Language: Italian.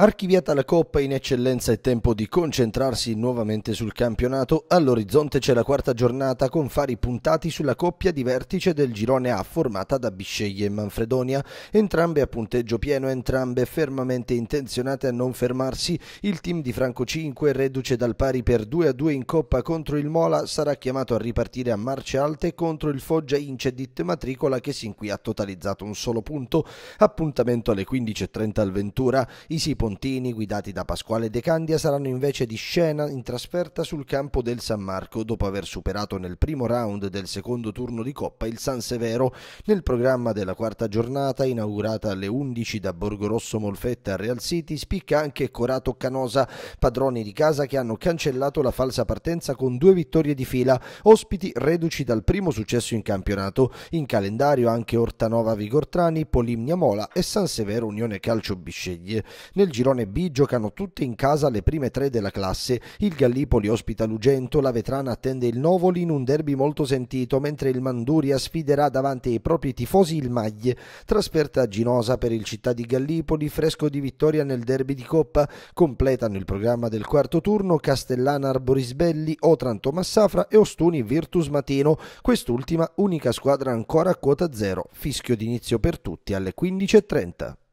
Archiviata la Coppa in eccellenza è tempo di concentrarsi nuovamente sul campionato, all'orizzonte c'è la quarta giornata con fari puntati sulla coppia di vertice del girone A formata da Bisceglie e Manfredonia, entrambe a punteggio pieno, entrambe fermamente intenzionate a non fermarsi, il team di Franco 5 reduce dal pari per 2 a 2 in Coppa contro il Mola sarà chiamato a ripartire a marce alte contro il Foggia Incedit Matricola che sin qui ha totalizzato un solo punto, appuntamento alle 15.30 al Ventura, i si Pontini, guidati da Pasquale De Candia, saranno invece di scena in trasferta sul campo del San Marco dopo aver superato nel primo round del secondo turno di Coppa il San Severo nel programma della quarta giornata inaugurata alle 11 da Borgorosso Molfetta a Real City spicca anche Corato Canosa, padroni di casa che hanno cancellato la falsa partenza con due vittorie di fila, ospiti reduci dal primo successo in campionato, in calendario anche Ortanova Vigortrani, Polimnia Mola e San Severo Unione Calcio Bisceglie. Nel girone B giocano tutte in casa le prime tre della classe. Il Gallipoli ospita Lugento, la Vetrana attende il Novoli in un derby molto sentito, mentre il Manduria sfiderà davanti ai propri tifosi il Maglie. Trasferta a Ginosa per il città di Gallipoli, fresco di vittoria nel derby di Coppa. Completano il programma del quarto turno Castellana Arborisbelli, Otranto Massafra e Ostuni Virtus Matino. Quest'ultima unica squadra ancora a quota zero. Fischio d'inizio per tutti alle 15.30.